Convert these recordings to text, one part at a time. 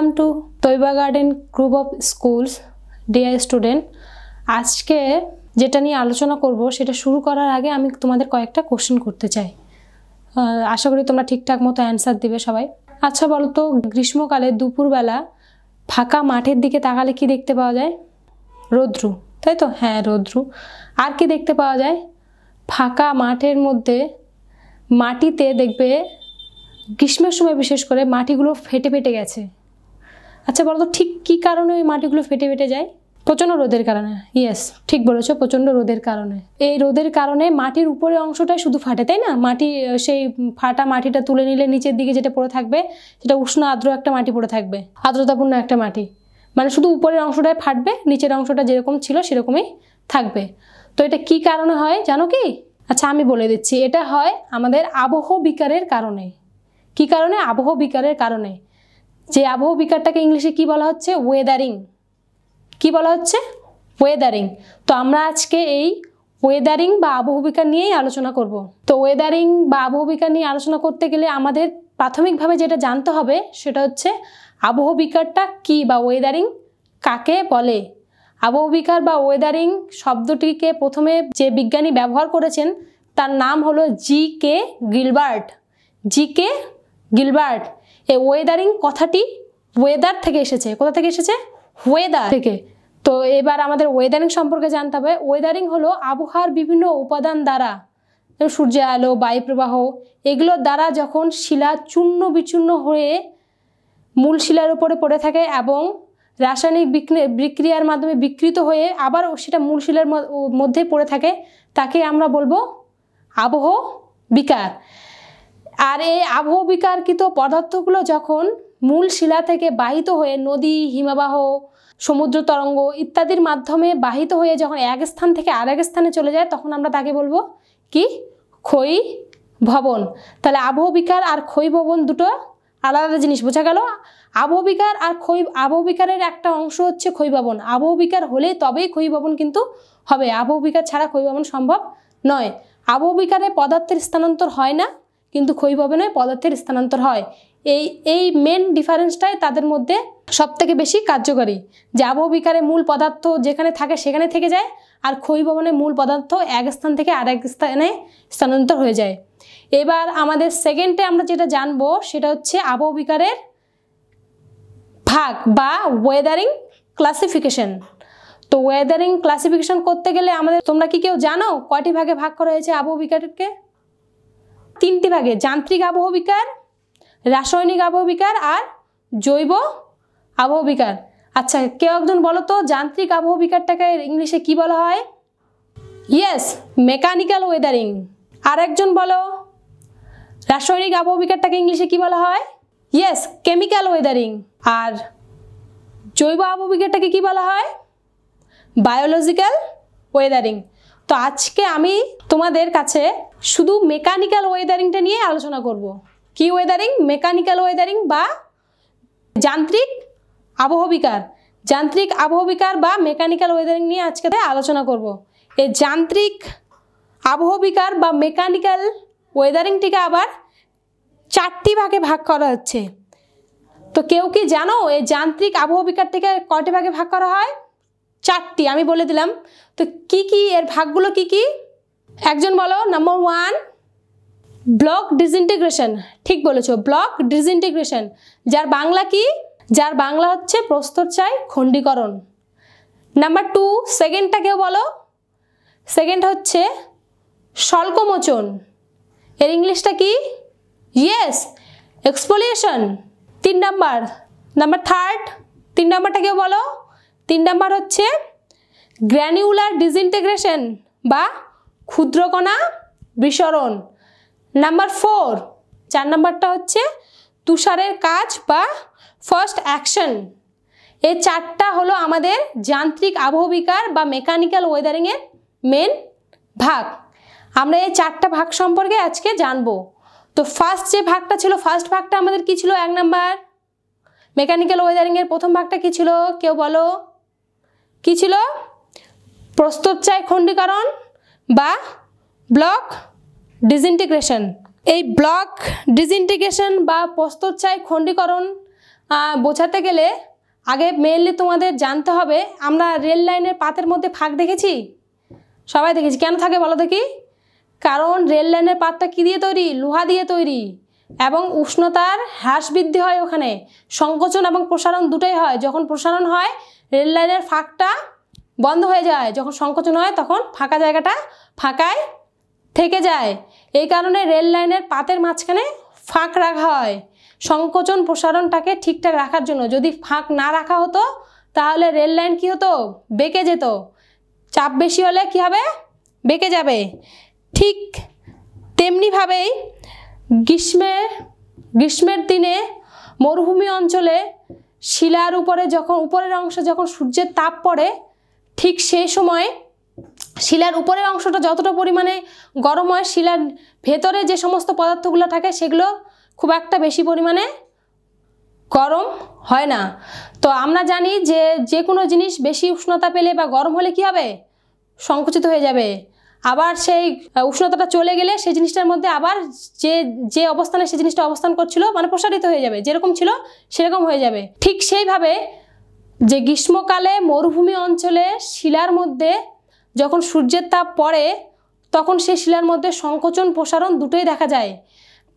Welcome to Taiba garden group of schools dear student আজকে যেটা নিয়ে আলোচনা করব সেটা শুরু করার আগে আমি তোমাদের কয়েকটা কোশ্চেন করতে চাই আশা করি তোমরা ঠিকঠাক মতো অ্যান্সার দিবে সবাই আচ্ছা বলো তো গ্রীষ্মকালে দুপুরবেলা ফাঁকা মাঠের দিকে তাকালে কি দেখতে পাওয়া যায় রৌদ্রু তাই তো হ্যাঁ রৌদ্রু আর কি দেখতে পাওয়া যায় ফাঁকা মাঠের মধ্যে মাটিতে দেখবে গ্রীষ্মের সময় বিশেষ করে মাটিগুলো ফেটে ফেটে গেছে আচ্ছা বলো তো ঠিক কী কারণে ওই মাটিগুলো ফেটে ফেটে যায় প্রচণ্ড রোদের কারণে ইয়েস ঠিক বলেছো প্রচণ্ড রোদের কারণে এই রোদের কারণে মাটির উপরে অংশটাই শুধু ফাটে তাই না মাটি সেই ফাটা মাটিটা তুলে নিলে নিচের দিকে যেটা পড়ে থাকবে সেটা উষ্ণ আর্দ্র একটা মাটি পড়ে থাকবে আর্দ্রতাপূর্ণ একটা মাটি মানে শুধু উপরের অংশটাই ফাটবে নিচের অংশটা যেরকম ছিল সেরকমই থাকবে তো এটা কি কারণে হয় জানো কি আচ্ছা আমি বলে দিচ্ছি এটা হয় আমাদের আবহ বিকারের কারণে কি কারণে আবহ বিকারের কারণে যে আবহ বিকারটাকে ইংলিশে কি বলা হচ্ছে ওয়েদারিং কি বলা হচ্ছে ওয়েদারিং তো আমরা আজকে এই ওয়েদারিং বা আবহবিকার নিয়েই আলোচনা করব। তো ওয়েদারিং বা আবহবিকার নিয়ে আলোচনা করতে গেলে আমাদের প্রাথমিকভাবে যেটা জানতে হবে সেটা হচ্ছে আবহবিকারটা কি বা ওয়েদারিং কাকে বলে আবহবিকার বা ওয়েদারিং শব্দটিকে প্রথমে যে বিজ্ঞানী ব্যবহার করেছেন তার নাম হলো G K Gilbert G K Gilbert এই ওয়েদারিং কথাটি ওয়েদার থেকে এসেছে কোথা থেকে এসেছে ওয়েদার থেকে তো এবার আমাদের ওয়েদারিং সম্পর্কে জানতে হবে ওয়েদারিং হলো আবহাওয়ার বিভিন্ন উপাদান দ্বারা সূর্য আলো বায়ুপ্রবাহ এগুলোর দ্বারা যখন শিলা চূর্ণ বিচূর্ণ হয়ে মূল শিলার উপরে পড়ে থাকে এবং রাসায়নিক বিক্রিয়ার মাধ্যমে বিকৃত হয়ে আবার সেটা মূল শিলার মধ্যে পড়ে থাকে তাকে আমরা বলবো আবহ বিকার আর এই আবহবিকারকৃত পদার্থগুলো যখন মূল শিলা থেকে বাহিত হয়ে নদী হিমাবাহ সমুদ্র তরঙ্গ ইত্যাদির মাধ্যমে বাহিত হয়ে যখন এক স্থান থেকে আরেক স্থানে চলে যায় তখন আমরা তাকে বলবো কি ক্ষয়ী ভবন তাহলে আবহবিকার আর ক্ষয় ভবন দুটো আলাদা জিনিস বোঝা গেল আবহবিকার আর ক্ষয় আবহবিকারের একটা অংশ হচ্ছে ভবন আবহবিকার হলে তবেই ভবন কিন্তু হবে আবহবিকার ছাড়া ভবন সম্ভব নয় আবহবিকারে পদার্থের স্থানান্তর হয় না কিন্তু ক্ষয়ীভবনে পদার্থের স্থানান্তর হয় এই এই মেন ডিফারেন্সটাই তাদের মধ্যে সবথেকে বেশি কার্যকরী যে আবহবিকারে মূল পদার্থ যেখানে থাকে সেখানে থেকে যায় আর ক্ষয়ীভবনে মূল পদার্থ এক স্থান থেকে আরেক স্থানে স্থানান্তর হয়ে যায় এবার আমাদের সেকেন্ডে আমরা যেটা জানবো সেটা হচ্ছে আবহবিকারের ভাগ বা ওয়েদারিং ক্লাসিফিকেশন তো ওয়েদারিং ক্লাসিফিকেশন করতে গেলে আমাদের তোমরা কি কেউ জানো কয়টি ভাগে ভাগ করা হয়েছে আবহবিকারকে তিনটি ভাগে যান্ত্রিক আবহ বিকার রাসায়নিক আবহ বিকার আর জৈব আবহ বিকার আচ্ছা কেউ একজন বলো তো যান্ত্রিক আবহ বিকারটাকে ইংলিশে কি বলা হয় ইয়েস মেকানিক্যাল ওয়েদারিং আর একজন বলো রাসায়নিক আবহ বিকারটাকে ইংলিশে কি বলা হয় ইয়েস কেমিক্যাল ওয়েদারিং আর জৈব আবহ বিকারটাকে কি বলা হয় বায়োলজিক্যাল ওয়েদারিং তো আজকে আমি তোমাদের কাছে শুধু মেকানিক্যাল ওয়েদারিংটা নিয়ে আলোচনা করব। কি ওয়েদারিং মেকানিক্যাল ওয়েদারিং বা যান্ত্রিক আবহবিকার যান্ত্রিক আবহবিকার বা মেকানিক্যাল ওয়েদারিং নিয়ে আজকে আলোচনা করব। এই যান্ত্রিক আবহবিকার বা মেকানিক্যাল ওয়েদারিংটিকে আবার চারটি ভাগে ভাগ করা হচ্ছে তো কেউ কি জানো এই যান্ত্রিক আবহবিকারটিকে কয়টি ভাগে ভাগ করা হয় চারটি আমি বলে দিলাম তো কি কি এর ভাগগুলো কি কি একজন বলো নাম্বার ওয়ান ব্লক ডিসইন্টিগ্রেশন ঠিক বলেছো ব্লক ডিসইন্টিগ্রেশন যার বাংলা কি যার বাংলা হচ্ছে প্রস্তর চাই খণ্ডীকরণ নাম্বার টু সেকেন্ডটা কেউ বলো সেকেন্ড হচ্ছে স্বল্পমোচন এর ইংলিশটা কি ইয়েস এক্সপোলিয়েশন তিন নাম্বার নাম্বার থার্ড তিন নাম্বারটা কেউ বলো তিন নম্বর হচ্ছে গ্র্যানিউলার ডিসইনটেগ্রেশন বা ক্ষুদ্রকণা বিসরণ নাম্বার ফোর চার নাম্বারটা হচ্ছে তুষারের কাজ বা ফার্স্ট অ্যাকশন এই চারটা হলো আমাদের যান্ত্রিক আবহবিকার বা মেকানিক্যাল ওয়েদারিংয়ের মেন ভাগ আমরা এই চারটা ভাগ সম্পর্কে আজকে জানব তো ফার্স্ট যে ভাগটা ছিল ফার্স্ট ভাগটা আমাদের কি ছিল এক নাম্বার মেকানিক্যাল ওয়েদারিংয়ের প্রথম ভাগটা কি ছিল কেউ বলো কি ছিল প্রস্তবচায় খণ্ডীকরণ বা ব্লক ডিজিনটিগ্রেশন এই ব্লক ডিজিনটিগ্রেশন বা চাই খণ্ডীকরণ বোঝাতে গেলে আগে মেনলি তোমাদের জানতে হবে আমরা রেল লাইনের পাতের মধ্যে ফাঁক দেখেছি সবাই দেখেছি কেন থাকে বলো দেখি কারণ রেল লাইনের পাতটা কী দিয়ে তৈরি লোহা দিয়ে তৈরি এবং উষ্ণতার হ্রাস বৃদ্ধি হয় ওখানে সংকোচন এবং প্রসারণ দুটাই হয় যখন প্রসারণ হয় রেল লাইনের ফাঁকটা বন্ধ হয়ে যায় যখন সংকোচন হয় তখন ফাঁকা জায়গাটা ফাঁকায় থেকে যায় এই কারণে রেল লাইনের পাতের মাঝখানে ফাঁক রাখা হয় সংকোচন প্রসারণটাকে ঠিকঠাক রাখার জন্য যদি ফাঁক না রাখা হতো তাহলে রেল লাইন কী হতো বেঁকে যেত চাপ বেশি হলে কী হবে বেঁকে যাবে ঠিক তেমনিভাবেই গ্রীষ্মে গ্রীষ্মের দিনে মরুভূমি অঞ্চলে শিলার উপরে যখন উপরের অংশে যখন সূর্যের তাপ পড়ে ঠিক সেই সময়ে শিলার উপরের অংশটা যতটা পরিমাণে গরম হয় শিলার ভেতরে যে সমস্ত পদার্থগুলো থাকে সেগুলো খুব একটা বেশি পরিমাণে গরম হয় না তো আমরা জানি যে যে কোনো জিনিস বেশি উষ্ণতা পেলে বা গরম হলে কি হবে সংকুচিত হয়ে যাবে আবার সেই উষ্ণতাটা চলে গেলে সেই জিনিসটার মধ্যে আবার যে যে অবস্থানে সেই জিনিসটা অবস্থান করছিল মানে প্রসারিত হয়ে যাবে যেরকম ছিল সেরকম হয়ে যাবে ঠিক সেইভাবে যে গ্রীষ্মকালে মরুভূমি অঞ্চলে শিলার মধ্যে যখন সূর্যের তাপ পড়ে তখন সেই শিলার মধ্যে সংকোচন প্রসারণ দুটোই দেখা যায়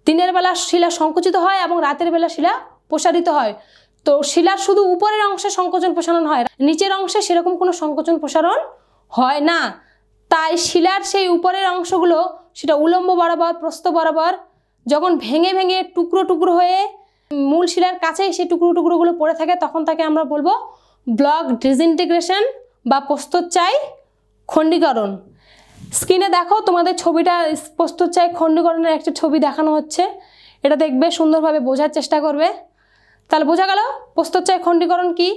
দিনের বেলা শিলা সংকুচিত হয় এবং রাতের বেলা শিলা প্রসারিত হয় তো শিলার শুধু উপরের অংশে সংকোচন প্রসারণ হয় নিচের অংশে সেরকম কোনো সংকোচন প্রসারণ হয় না তাই শিলার সেই উপরের অংশগুলো সেটা উলম্ব বরাবর প্রস্ত বরাবর যখন ভেঙে ভেঙে টুকরো টুকরো হয়ে মূল শিলার কাছে সেই টুকরো টুকরোগুলো পড়ে থাকে তখন তাকে আমরা বলবো ব্লক ডিসইন্টিগ্রেশন বা প্রস্তচ্ছাই খণ্ডীকরণ স্ক্রিনে দেখো তোমাদের ছবিটা প্রস্তচ্ছাই খণ্ডীকরণের একটা ছবি দেখানো হচ্ছে এটা দেখবে সুন্দরভাবে বোঝার চেষ্টা করবে তাহলে বোঝা গেল প্রস্তচ্ছায় খণ্ডীকরণ কি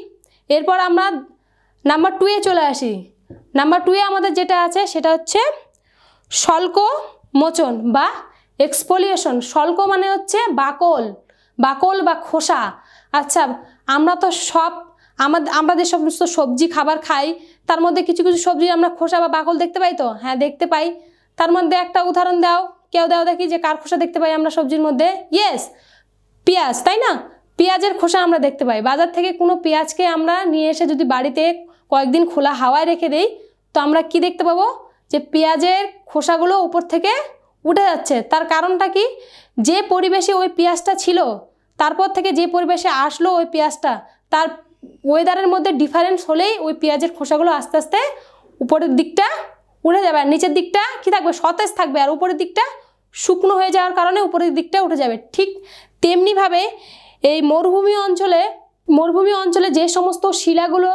এরপর আমরা নাম্বার টুয়ে চলে আসি নাম্বার টুয়ে আমাদের যেটা আছে সেটা হচ্ছে স্বল্প মোচন বা এক্সপোলিয়েশন স্বল্প মানে হচ্ছে বাকল বাকল বা খোসা আচ্ছা আমরা তো সব আমাদের আমরা যে সমস্ত সবজি খাবার খাই তার মধ্যে কিছু কিছু সবজি আমরা খোসা বা বাকল দেখতে পাই তো হ্যাঁ দেখতে পাই তার মধ্যে একটা উদাহরণ দাও কেউ দাও দেখি যে কার খোসা দেখতে পাই আমরা সবজির মধ্যে ইয়েস পেঁয়াজ তাই না পেঁয়াজের খোসা আমরা দেখতে পাই বাজার থেকে কোনো পেঁয়াজকে আমরা নিয়ে এসে যদি বাড়িতে কয়েকদিন খোলা হাওয়ায় রেখে দেই তো আমরা কি দেখতে পাবো যে পেঁয়াজের খোসাগুলো উপর থেকে উঠে যাচ্ছে তার কারণটা কি যে পরিবেশে ওই পেঁয়াজটা ছিল তারপর থেকে যে পরিবেশে আসলো ওই পেঁয়াজটা তার ওয়েদারের মধ্যে ডিফারেন্স হলেই ওই পেঁয়াজের খোসাগুলো আস্তে আস্তে উপরের দিকটা উঠে যাবে আর নিচের দিকটা কি থাকবে সতেজ থাকবে আর উপরের দিকটা শুকনো হয়ে যাওয়ার কারণে উপরের দিকটা উঠে যাবে ঠিক তেমনিভাবে এই মরুভূমি অঞ্চলে মরুভূমি অঞ্চলে যে সমস্ত শিলাগুলো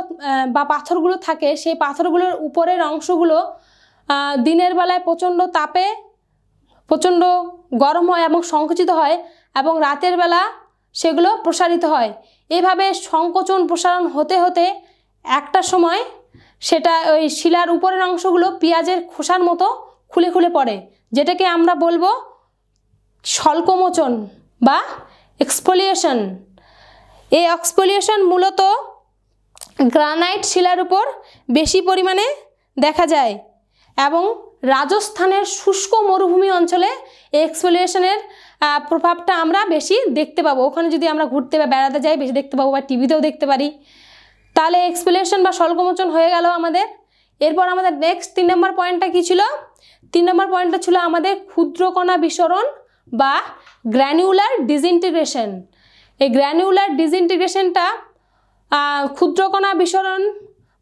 বা পাথরগুলো থাকে সেই পাথরগুলোর উপরের অংশগুলো দিনের বেলায় প্রচণ্ড তাপে প্রচণ্ড গরম হয় এবং সংকুচিত হয় এবং রাতের বেলা সেগুলো প্রসারিত হয় এভাবে সংকোচন প্রসারণ হতে হতে একটা সময় সেটা ওই শিলার উপরের অংশগুলো পেঁয়াজের খোসার মতো খুলে খুলে পড়ে যেটাকে আমরা বলবো স্বল্পমোচন বা এক্সপোলিয়েশন এই অক্সপোলিয়েশন মূলত গ্রানাইট শিলার উপর বেশি পরিমাণে দেখা যায় এবং রাজস্থানের শুষ্ক মরুভূমি অঞ্চলে এক্সপোলিয়েশনের প্রভাবটা আমরা বেশি দেখতে পাবো ওখানে যদি আমরা ঘুরতে বা বেড়াতে যাই বেশি দেখতে পাবো বা টিভিতেও দেখতে পারি তাহলে এক্সপোলিয়েশন বা স্বল্পমোচন হয়ে গেল আমাদের এরপর আমাদের নেক্সট তিন নম্বর পয়েন্টটা কী ছিল তিন নম্বর পয়েন্টটা ছিল আমাদের ক্ষুদ্রকণা বিসরণ বা গ্র্যানিউলার ডিসইন্টিগ্রেশন এই গ্র্যানুলার ডিসইনটিগ্রেশনটা ক্ষুদ্রকণা বিসরণ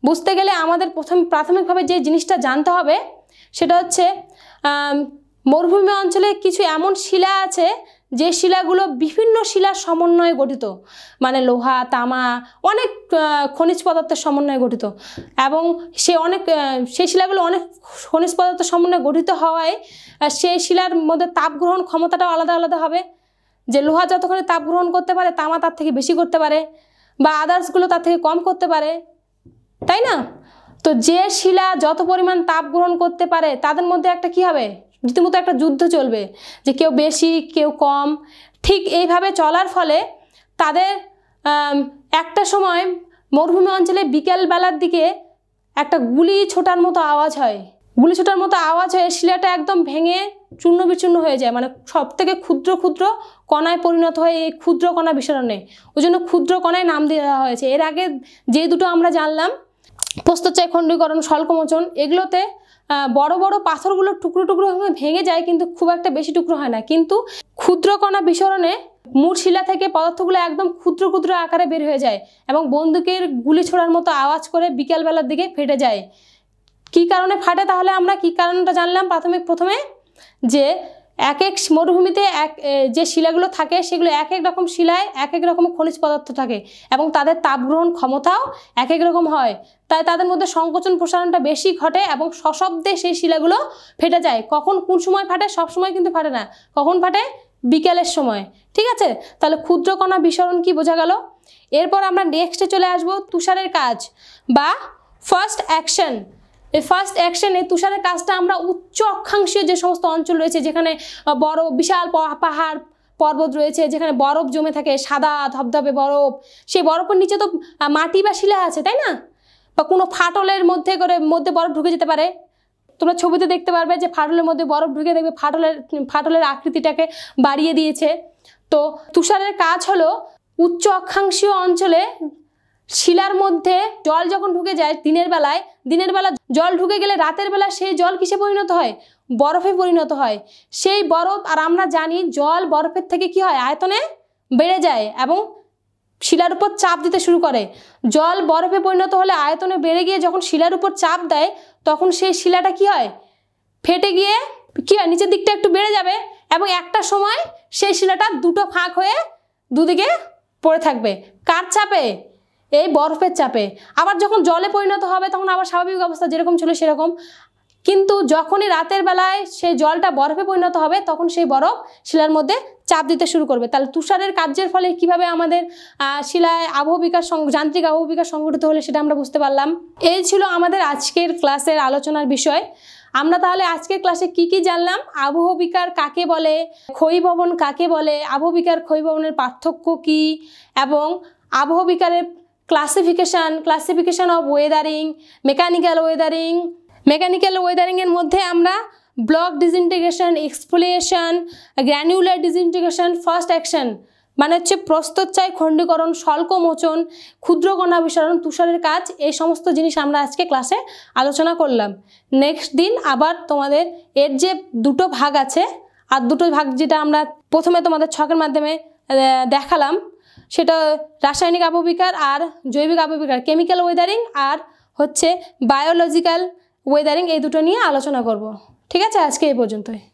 বুঝতে গেলে আমাদের প্রথম প্রাথমিকভাবে যে জিনিসটা জানতে হবে সেটা হচ্ছে মরুভূমি অঞ্চলে কিছু এমন শিলা আছে যে শিলাগুলো বিভিন্ন শিলার সমন্বয়ে গঠিত মানে লোহা তামা অনেক খনিজ পদার্থের সমন্বয়ে গঠিত এবং সে অনেক সেই শিলাগুলো অনেক খনিজ পদার্থের সমন্বয়ে গঠিত হওয়ায় সেই শিলার মধ্যে তাপ গ্রহণ ক্ষমতাটাও আলাদা আলাদা হবে যে লোহা যতক্ষণে তাপ গ্রহণ করতে পারে তামা তার থেকে বেশি করতে পারে বা আদার্সগুলো তার থেকে কম করতে পারে তাই না তো যে শিলা যত পরিমাণ তাপ গ্রহণ করতে পারে তাদের মধ্যে একটা কি হবে রীতিমতো একটা যুদ্ধ চলবে যে কেউ বেশি কেউ কম ঠিক এইভাবে চলার ফলে তাদের একটা সময় মরুভূমি অঞ্চলে বিকেলবেলার দিকে একটা গুলি ছোটার মতো আওয়াজ হয় গুলি ছোটার মতো আওয়াজ হয়ে শিলাটা একদম ভেঙে চূর্ণ বিচূর্ণ হয়ে যায় মানে সব থেকে ক্ষুদ্র ক্ষুদ্র কণায় পরিণত হয় এই ক্ষুদ্র কণা বিসরণে ওই জন্য ক্ষুদ্র কণায় নাম দেওয়া হয়েছে এর আগে যে দুটো আমরা জানলাম প্রস্তচ্ছায় খণ্ডীকরণ স্বল্পমোচন এগুলোতে বড় বড় পাথরগুলো টুকরো টুকরো হয়ে ভেঙে যায় কিন্তু খুব একটা বেশি টুকরো হয় না কিন্তু ক্ষুদ্র কণা বিসরণে মূল শিলা থেকে পদার্থগুলো একদম ক্ষুদ্র ক্ষুদ্র আকারে বের হয়ে যায় এবং বন্দুকের গুলি ছোড়ার মতো আওয়াজ করে বিকালবেলার দিকে ফেটে যায় কি কারণে ফাটে তাহলে আমরা কি কারণটা জানলাম প্রাথমিক প্রথমে যে এক এক মরুভূমিতে এক যে শিলাগুলো থাকে সেগুলো এক এক রকম শিলায় এক এক রকম খনিজ পদার্থ থাকে এবং তাদের তাপগ্রহণ ক্ষমতাও এক এক রকম হয় তাই তাদের মধ্যে সংকোচন প্রসারণটা বেশি ঘটে এবং সশব্দে সেই শিলাগুলো ফেটে যায় কখন কোন সময় ফাটে সব সময় কিন্তু ফাটে না কখন ফাটে বিকেলের সময় ঠিক আছে তাহলে ক্ষুদ্রকণা বিসরণ কি বোঝা গেল এরপর আমরা নেক্সটে চলে আসব তুষারের কাজ বা ফার্স্ট অ্যাকশন এই ফার্স্ট অ্যাকশনে তুষারের কাজটা আমরা উচ্চ অক্ষাংশীয় যে সমস্ত অঞ্চল রয়েছে যেখানে বড় বিশাল পাহাড় পর্বত রয়েছে যেখানে বরফ জমে থাকে সাদা ধবধবে বরফ সেই বরফের নিচে তো মাটি বা শিলা আছে তাই না বা কোনো ফাটলের মধ্যে করে মধ্যে বরফ ঢুকে যেতে পারে তোমরা ছবিতে দেখতে পারবে যে ফাটলের মধ্যে বরফ ঢুকে দেখবে ফাটলের ফাটলের আকৃতিটাকে বাড়িয়ে দিয়েছে তো তুষারের কাজ হলো উচ্চ অক্ষাংশীয় অঞ্চলে শিলার মধ্যে জল যখন ঢুকে যায় দিনের বেলায় দিনের বেলা জল ঢুকে গেলে রাতের বেলা সেই জল কিসে পরিণত হয় বরফে পরিণত হয় সেই বরফ আর আমরা জানি জল বরফের থেকে কি হয় আয়তনে বেড়ে যায় এবং শিলার উপর চাপ দিতে শুরু করে জল বরফে পরিণত হলে আয়তনে বেড়ে গিয়ে যখন শিলার উপর চাপ দেয় তখন সেই শিলাটা কি হয় ফেটে গিয়ে কি হয় নিচের দিকটা একটু বেড়ে যাবে এবং একটা সময় সেই শিলাটা দুটো ফাঁক হয়ে দুদিকে পড়ে থাকবে কার চাপে এই বরফের চাপে আবার যখন জলে পরিণত হবে তখন আবার স্বাভাবিক অবস্থা যেরকম ছিল সেরকম কিন্তু যখনই রাতের বেলায় সেই জলটা বরফে পরিণত হবে তখন সেই বরফ শিলার মধ্যে চাপ দিতে শুরু করবে তাহলে তুষারের কার্যের ফলে কিভাবে আমাদের শিলায় আবহবিকার যান্ত্রিক আবহবিকার সংঘটিত হলে সেটা আমরা বুঝতে পারলাম এই ছিল আমাদের আজকের ক্লাসের আলোচনার বিষয় আমরা তাহলে আজকের ক্লাসে কি কি জানলাম আবহবিকার কাকে বলে ক্ষয়ীভবন কাকে বলে আবহবিকার ক্ষয়ীভবনের পার্থক্য কি এবং আবহবিকারের classification classification of weathering mechanical weathering mechanical ওয়েদারিংয়ের মধ্যে আমরা block disintegration exfoliation granular disintegration frost action মানে হচ্ছে প্রস্তচ্ছায় খণ্ডীকরণ স্বল্পমোচন ক্ষুদ্রকণা বিসরণ তুষারের কাজ এই সমস্ত জিনিস আমরা আজকে ক্লাসে আলোচনা করলাম নেক্সট দিন আবার তোমাদের এর যে দুটো ভাগ আছে আর দুটো ভাগ যেটা আমরা প্রথমে তোমাদের ছকের মাধ্যমে দেখালাম সেটা রাসায়নিক আপবিকার আর জৈবিক আপবিকার কেমিক্যাল ওয়েদারিং আর হচ্ছে বায়োলজিক্যাল ওয়েদারিং এই দুটো নিয়ে আলোচনা করব ঠিক আছে আজকে এই পর্যন্তই